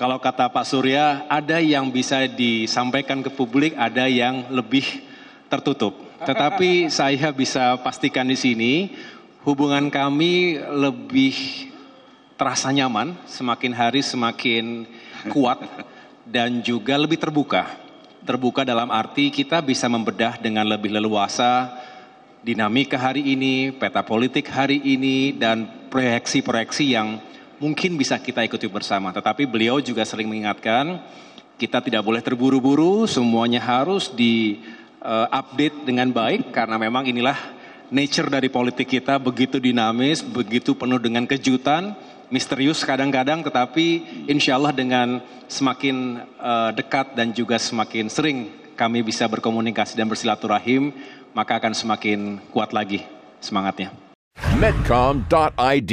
Kalau kata Pak Surya, ada yang bisa disampaikan ke publik, ada yang lebih tertutup. Tetapi saya bisa pastikan di sini, hubungan kami lebih terasa nyaman, semakin hari semakin kuat, dan juga lebih terbuka. Terbuka dalam arti kita bisa membedah dengan lebih leluasa dinamika hari ini, peta politik hari ini, dan proyeksi-proyeksi yang mungkin bisa kita ikuti bersama. Tetapi beliau juga sering mengingatkan kita tidak boleh terburu-buru, semuanya harus di uh, update dengan baik karena memang inilah nature dari politik kita begitu dinamis, begitu penuh dengan kejutan, misterius kadang-kadang tetapi insya Allah dengan semakin uh, dekat dan juga semakin sering kami bisa berkomunikasi dan bersilaturahim, maka akan semakin kuat lagi semangatnya. Medcom.id